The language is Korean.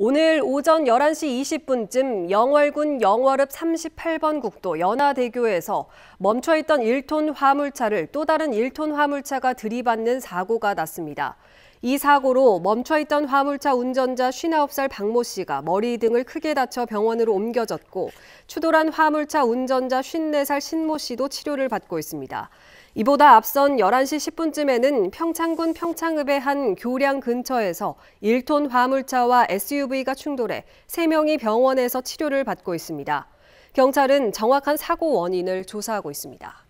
오늘 오전 11시 20분쯤 영월군 영월읍 38번 국도 연화대교에서 멈춰있던 1톤 화물차를 또 다른 1톤 화물차가 들이받는 사고가 났습니다. 이 사고로 멈춰있던 화물차 운전자 59살 박모 씨가 머리 등을 크게 다쳐 병원으로 옮겨졌고 추돌한 화물차 운전자 54살 신모 씨도 치료를 받고 있습니다. 이보다 앞선 11시 10분쯤에는 평창군 평창읍의 한 교량 근처에서 1톤 화물차와 SUV가 충돌해 3명이 병원에서 치료를 받고 있습니다. 경찰은 정확한 사고 원인을 조사하고 있습니다.